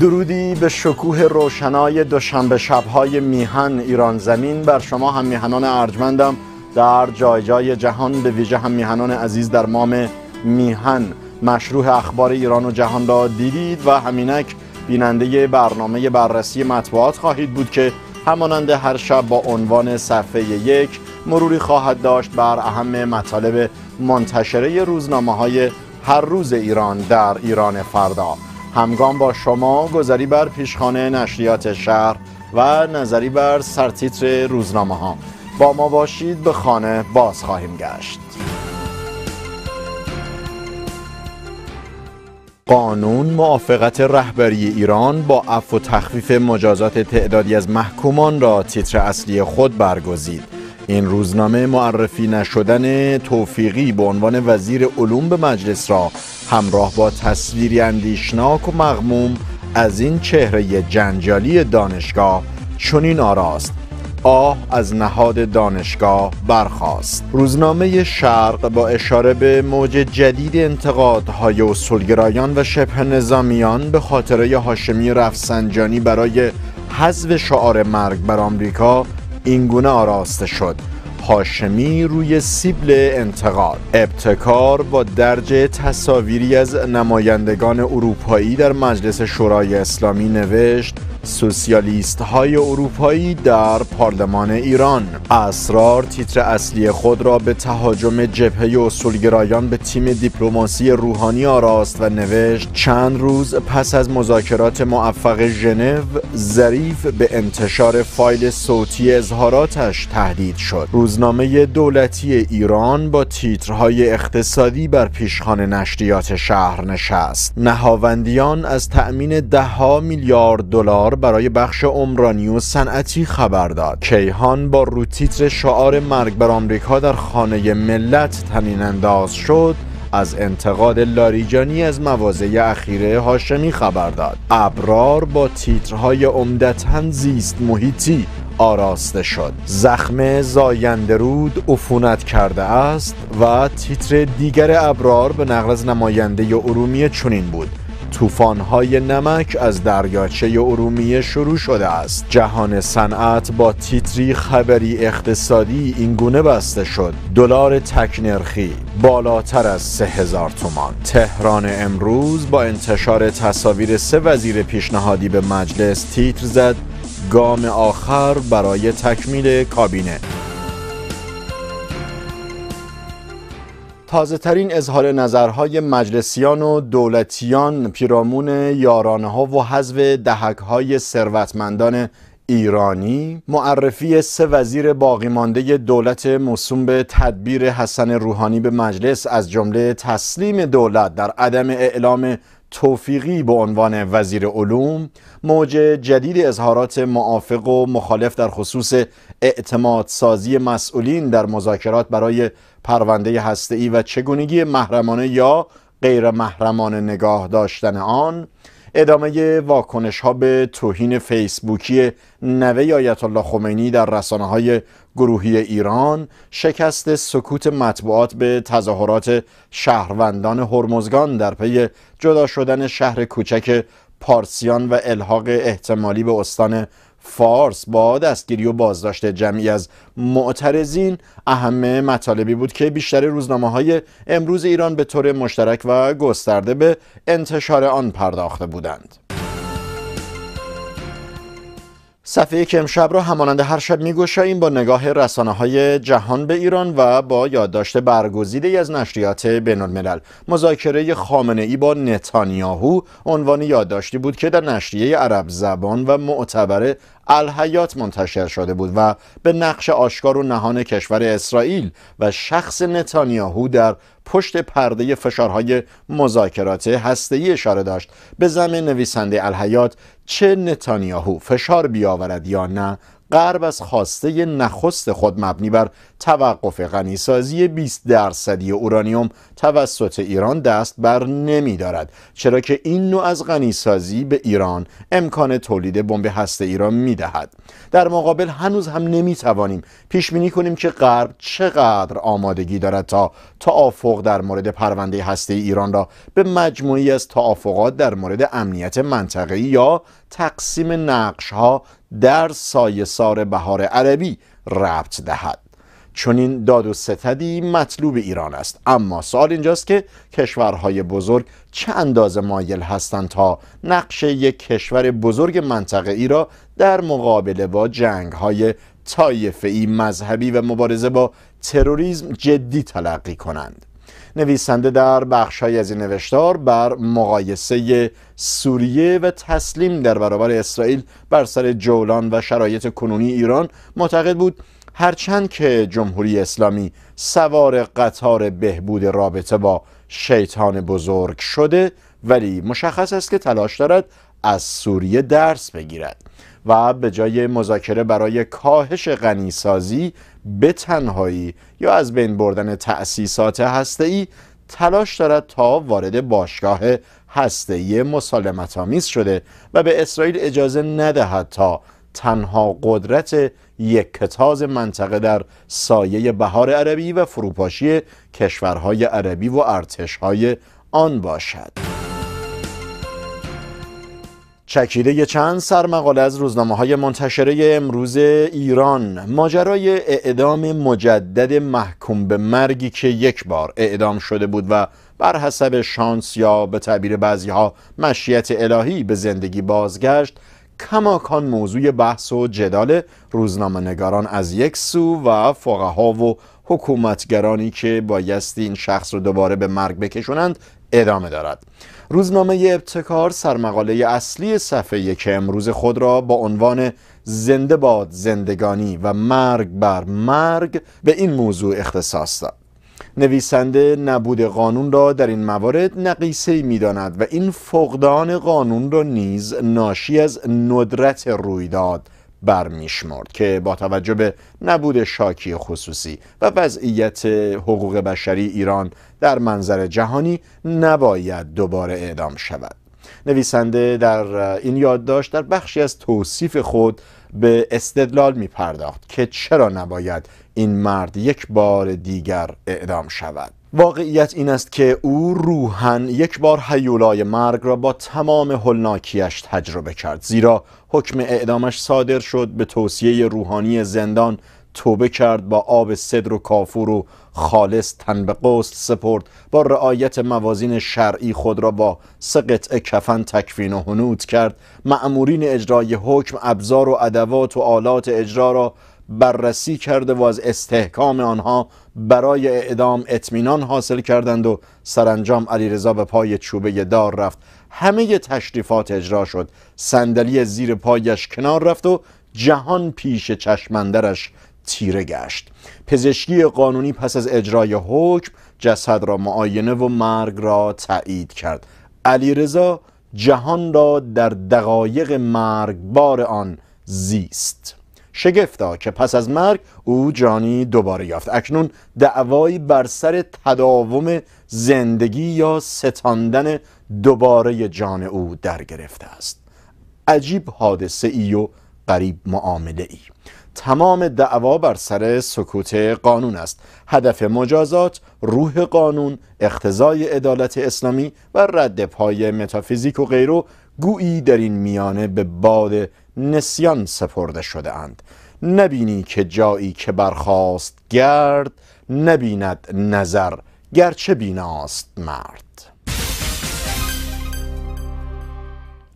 درودی به شکوه روشنای دوشنبه شبهای میهن ایران زمین بر شما هم میهنان ارجمندم در جای جای جهان به ویژه هم میهنان عزیز در مام میهن مشروع اخبار ایران و جهان را دیدید و همینک بیننده برنامه بررسی مطبوعات خواهید بود که همانند هر شب با عنوان صفحه یک مروری خواهد داشت بر اهم مطالب منتشره روزنامه های هر روز ایران در ایران فردا همگام با شما گذری بر پیشخانه نشریات شهر و نظری بر سرتیتر روزنامه ها با ما باشید به خانه باز خواهیم گشت قانون موافقت رهبری ایران با عفو و تخفیف مجازات تعدادی از محکومان را تیتر اصلی خود برگزید این روزنامه معرفی نشدن توفیقی به عنوان وزیر علوم به مجلس را همراه با تصویری اندیشناک و مغموم از این چهره جنجالی دانشگاه چنین آراست آه از نهاد دانشگاه برخاست روزنامه شرق با اشاره به موج جدید انتقادهای اصولگرایان و شبه نظامیان به خاطره هاشمی رفسنجانی برای حذف شعار مرگ بر آمریکا گونه آراسته شد هاشمی روی سیبل انتقال. ابتکار با درج تصاویری از نمایندگان اروپایی در مجلس شورای اسلامی نوشت سوسیالیست های اروپایی در پارلمان ایران اسرار تیتر اصلی خود را به تهاجم جبهه اصولگرایان به تیم دیپلماسی روحانی آراست و نوشت چند روز پس از مذاکرات موفق ژنو ظریف به انتشار فایل صوتی اظهاراتش تهدید شد روزنامه دولتی ایران با تیترهای اقتصادی بر پیشخان نشریات شهر نشست نهاوندیان از تأمین دهها میلیارد دلار برای بخش عمرانی و صنعتی خبر داد کیهان با روتیتر شعار مرگ بر آمریکا در خانه ملت تنین انداز شد از انتقاد لاریجانی از مواضع اخیره هاشمی خبر داد ابرار با تیترهای عمدتا زیست محیطی آراسته شد زخم زاینده رود عفونت کرده است و تیتر دیگر ابرار به نقل از نماینده ارومیه چنین بود طوفان‌های نمک از دریاچه ارومیه شروع شده است جهان صنعت با تیتری خبری اقتصادی اینگونه بسته شد دلار تکنرخی بالاتر از 3000 تومان تهران امروز با انتشار تصاویر سه وزیر پیشنهادی به مجلس تیتر زد گام آخر برای تکمیل کابینه تازه ترین اظهار نظرهای مجلسیان و دولتیان پیرامون یارانه ها و حذف دهک های ثروتمندان ایرانی معرفی سه وزیر باقی مانده دولت موسوم به تدبیر حسن روحانی به مجلس از جمله تسلیم دولت در عدم اعلام توفیقی به عنوان وزیر علوم موج جدید اظهارات معافق و مخالف در خصوص اعتماد سازی مسئولین در مذاکرات برای پرونده هسته‌ای و چگونگی محرمانه یا غیر محرمانه نگاه داشتن آن ادامه واکنش ها به توهین فیسبوکی نوه آیت الله خمینی در رسانه های گروهی ایران شکست سکوت مطبوعات به تظاهرات شهروندان هرمزگان در پی جدا شدن شهر کوچک پارسیان و الحاق احتمالی به استان فارس با دستگیری و بازداشت جمعی از معترضین اهم مطالبی بود که بیشتر روزنامه های امروز ایران به طور مشترک و گسترده به انتشار آن پرداخته بودند. صفحه که امشب را همانند هر شب میگوشاییم با نگاه رسانه های جهان به ایران و با یادداشت برگزیده از نشریات بین الملل مذاکره خامنه ای با نتانیاهو عنوان یادداشتی بود که در نشریه عرب زبان و معتبر الحیات منتشر شده بود و به نقش آشکار و نهان کشور اسرائیل و شخص نتانیاهو در پشت پرده فشارهای مذاکرات هسته‌ای اشاره داشت به زمین نویسنده الحیات چه نتانیاهو فشار بیاورد یا نه غرب از خواسته نخست خود مبنی بر توقف غنیسازی 20 درصدی اورانیوم توسط ایران دست بر نمی دارد چرا که این نوع از غنیسازی به ایران امکان تولید بمب هسته ایران می دهد در مقابل هنوز هم نمی توانیم پیش بینی کنیم که غرب چقدر آمادگی دارد تا توافق در مورد پرونده هسته ایران را به مجموعی از توافقات در مورد امنیت منطقه‌ای یا تقسیم نقش ها در سایه سار بهار عربی ربط دهد چون این داد و ستدی مطلوب ایران است اما سال اینجاست که کشورهای بزرگ چه اندازه مایل هستند تا نقش یک کشور بزرگ منطقه ای را در مقابله با جنگ های مذهبی و مبارزه با تروریسم جدی تلقی کنند نویسنده در های از این نوشتار بر مقایسه سوریه و تسلیم در برابر اسرائیل بر سر جولان و شرایط کنونی ایران معتقد بود هرچند که جمهوری اسلامی سوار قطار بهبود رابطه با شیطان بزرگ شده ولی مشخص است که تلاش دارد از سوریه درس بگیرد و به جای مذاکره برای کاهش غنیسازی به تنهایی یا از بین بردن تأسیسات ای تلاش دارد تا وارد باشگاه هسته‌ای مسالمت آمیز شده و به اسرائیل اجازه ندهد تا تنها قدرت یک کتاز منطقه در سایه بهار عربی و فروپاشی کشورهای عربی و ارتشهای آن باشد چکیده چند سرمقاله از روزنامه های منتشره امروز ایران ماجرای اعدام مجدد محکوم به مرگی که یک بار اعدام شده بود و بر حسب شانس یا به تعبیر بعضی ها مشیت الهی به زندگی بازگشت کماکان موضوع بحث و جدال روزنامه نگاران از یک سو و فقها و حکومتگرانی که بایستی این شخص رو دوباره به مرگ بکشونند ادامه دارد روزنامه ابتکار سرمقاله اصلی صفحه که امروز خود را با عنوان زنده باد زندگانی و مرگ بر مرگ به این موضوع اختصاص داد نویسنده نبود قانون را در این موارد نقیصه می داند و این فقدان قانون را نیز ناشی از ندرت رویداد برمیشمرد که با توجه به نبود شاکی خصوصی و وضعیت حقوق بشری ایران در منظر جهانی نباید دوباره اعدام شود نویسنده در این یادداشت در بخشی از توصیف خود به استدلال می پرداخت که چرا نباید این مرد یک بار دیگر اعدام شود واقعیت این است که او روحن یک بار حیولای مرگ را با تمام هلناکیش تجربه کرد زیرا حکم اعدامش صادر شد به توصیه روحانی زندان توبه کرد با آب صدر و کافور و خالص تن به قسل سپرد با رعایت موازین شرعی خود را با سه قطعه کفن تکفین و هنود کرد معمورین اجرای حکم ابزار و ادوات و آلات اجرا را بررسی کرده و از استحکام آنها برای اعدام اطمینان حاصل کردند و سرانجام علیرضا به پای چوبه دار رفت همه تشریفات اجرا شد صندلی زیر پایش کنار رفت و جهان پیش چشمندرش تیره گشت پزشکی قانونی پس از اجرای حکم جسد را معاینه و مرگ را تایید کرد علیرضا جهان را در دقایق مرگبار آن زیست شگفتا که پس از مرگ او جانی دوباره یافت اکنون دعوایی بر سر تداوم زندگی یا ستاندن دوباره جان او در گرفته است عجیب حادثه ای و قریب معامله ای تمام دعوا بر سر سکوت قانون است هدف مجازات روح قانون اختزای عدالت اسلامی و رد پای متافیزیک و غیرو گویی در این میانه به باد نسیان سپرده شده اند نبینی که جایی که برخواست گرد نبیند نظر گرچه بیناست مرد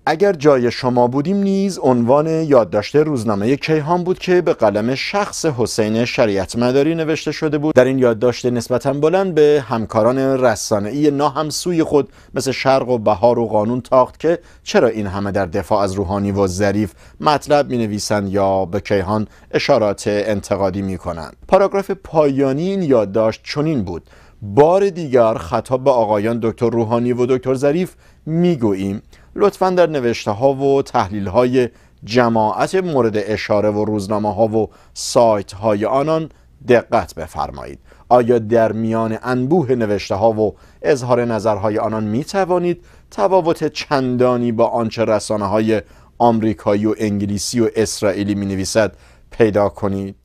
اگر جای شما بودیم نیز عنوان یادداشت روزنامه کیهان بود که به قلم شخص حسین شریعت مداری نوشته شده بود در این یادداشت نسبتا بلند به همکاران رسانه‌ای ناهمسوی خود مثل شرق و بهار و قانون تاخت که چرا این همه در دفاع از روحانی و ظریف مطلب می‌نویسند یا به کیهان اشارات انتقادی می‌کنند پاراگراف پایانی این یادداشت چنین بود بار دیگر خطاب به آقایان دکتر روحانی و دکتر ظریف میگوییم لطفا در نوشته ها و تحلیل های جماعت مورد اشاره و روزنامه ها و سایت های آنان دقت بفرمایید آیا در میان انبوه نوشته ها و اظهار نظرهای آنان می توانید تفاوت چندانی با آنچه رسانه های آمریکایی و انگلیسی و اسرائیلی می نویسد پیدا کنید؟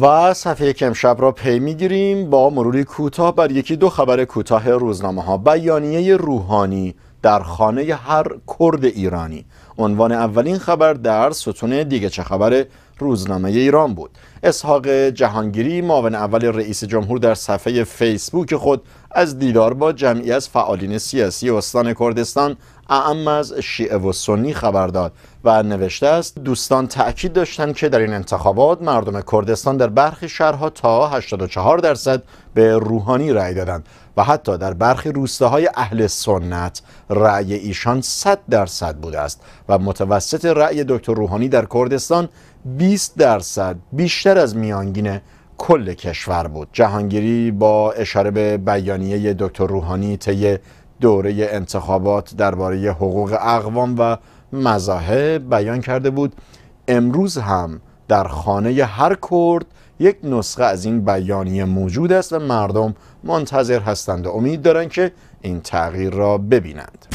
و صفحه یک امشب را پی میگیریم با مروری کوتاه بر یکی دو خبر کوتاه روزنامه ها بیانیه روحانی در خانه هر کرد ایرانی عنوان اولین خبر در ستون دیگه چه خبر روزنامه ایران بود اسحاق جهانگیری معاون اول رئیس جمهور در صفحه فیسبوک خود از دیدار با جمعی از فعالین سیاسی استان کردستان اعم از شیعه و سنی خبر داد و نوشته است دوستان تأکید داشتند که در این انتخابات مردم کردستان در برخی شهرها تا 84 درصد به روحانی رأی دادند و حتی در برخی روستاهای اهل سنت رأی ایشان 100 درصد بوده است و متوسط رأی دکتر روحانی در کردستان 20 درصد بیشتر از میانگین کل کشور بود جهانگیری با اشاره به بیانیه دکتر روحانی طی دوره انتخابات درباره حقوق اقوام و مذاهب بیان کرده بود امروز هم در خانه هر کرد یک نسخه از این بیانیه موجود است و مردم منتظر هستند و امید دارند که این تغییر را ببینند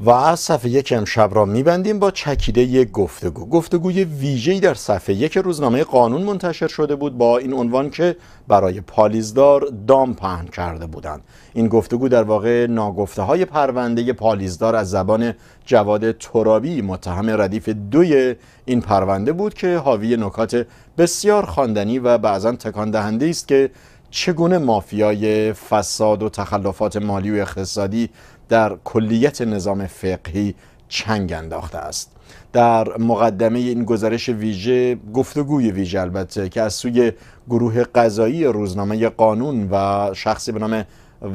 و از صفحه یک امشب را میبندیم با چکیده یک گفتگو گفتگوی ویژه‌ای در صفحه یک روزنامه قانون منتشر شده بود با این عنوان که برای پالیزدار دام پهن کرده بودند این گفتگو در واقع ناگفته های پرونده پالیزدار از زبان جواد ترابی متهم ردیف دوی این پرونده بود که حاوی نکات بسیار خواندنی و بعضا تکان دهنده است که چگونه مافیای فساد و تخلفات مالی و اقتصادی در کلیت نظام فقهی چنگ انداخته است در مقدمه این گزارش ویژه گفتگوی ویژه البته که از سوی گروه قضایی روزنامه قانون و شخصی به نام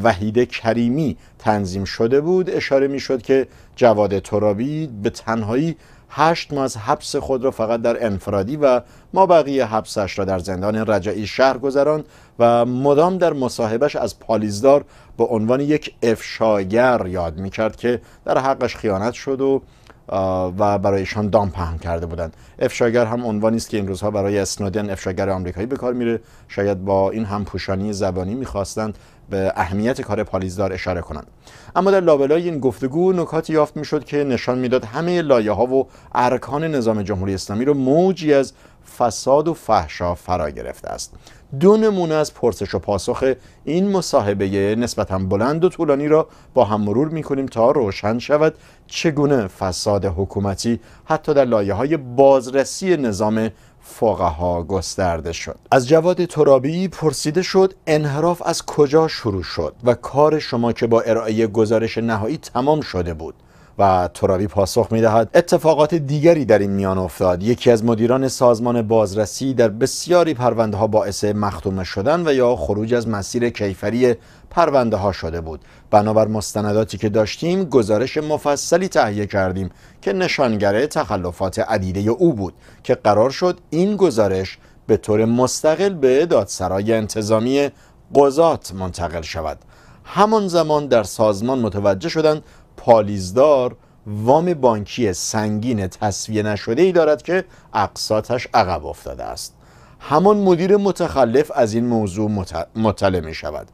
وحید کریمی تنظیم شده بود اشاره می شد که جواد ترابی به تنهایی هشت ماه از حبس خود را فقط در انفرادی و ما بقیه حبسش را در زندان رجعی شهر گذراند و مدام در مصاحبش از پالیزدار به عنوان یک افشاگر یاد کرد که در حقش خیانت شد و و برایشان دام پهن کرده بودند افشاگر هم عنوانی است که این روزها برای اسنادین افشاگر آمریکایی به کار میره شاید با این هم پوشانی زبانی میخواستند به اهمیت کار پالیزدار اشاره کنند اما در لابلای این گفتگو نکاتی یافت میشد که نشان میداد همه لایه ها و ارکان نظام جمهوری اسلامی رو موجی از فساد و فحشا فرا گرفته است دو نمونه از پرسش و پاسخ این مصاحبه نسبتا بلند و طولانی را با هم مرور می کنیم تا روشن شود چگونه فساد حکومتی حتی در لایه های بازرسی نظام فقها گسترده شد از جواد ترابی پرسیده شد انحراف از کجا شروع شد و کار شما که با ارائه گزارش نهایی تمام شده بود و ترابی پاسخ میدهد اتفاقات دیگری در این میان افتاد یکی از مدیران سازمان بازرسی در بسیاری پرونده ها باعث مختوم شدن و یا خروج از مسیر کیفری پرونده ها شده بود بنابر مستنداتی که داشتیم گزارش مفصلی تهیه کردیم که نشانگر تخلفات عدیده او بود که قرار شد این گزارش به طور مستقل به دادسرای انتظامی قضات منتقل شود همان زمان در سازمان متوجه شدند پالیزدار وام بانکی سنگین تصویه نشده ای دارد که اقساطش عقب افتاده است همان مدیر متخلف از این موضوع مطلع می شود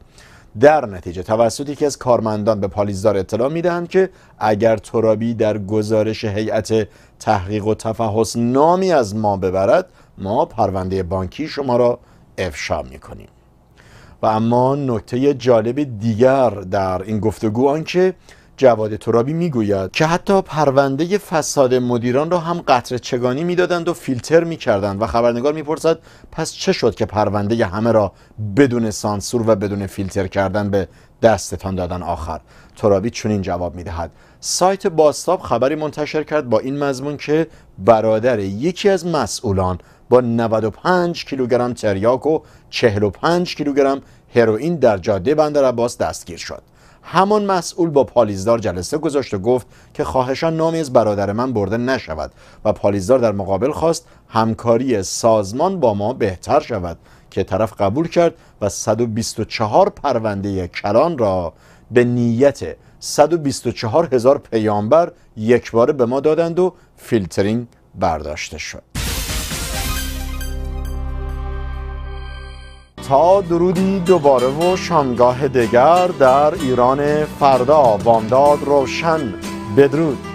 در نتیجه توسطی که از کارمندان به پالیزدار اطلاع دهند که اگر ترابی در گزارش هیئت تحقیق و تفحص نامی از ما ببرد ما پرونده بانکی شما را افشا کنیم و اما نکته جالب دیگر در این گفتگو آنکه جواد ترابی میگوید که حتی پرونده فساد مدیران را هم قطر چگانی میدادند و فیلتر میکردند و خبرنگار میپرسد پس چه شد که پرونده همه را بدون سانسور و بدون فیلتر کردن به دستتان دادن آخر ترابی چنین جواب میدهد سایت باستاب خبری منتشر کرد با این مضمون که برادر یکی از مسئولان با 95 کیلوگرم تریاک و 45 کیلوگرم هروئین در جاده بندر عباس دستگیر شد همان مسئول با پالیزدار جلسه گذاشت و گفت که خواهشان نامی از برادر من برده نشود و پالیزدار در مقابل خواست همکاری سازمان با ما بهتر شود که طرف قبول کرد و 124 پرونده کلان را به نیت 124 هزار پیامبر یک به ما دادند و فیلترینگ برداشته شد ها درودی دوباره و شامگاه دیگر در ایران فردا وامداد روشن بدرود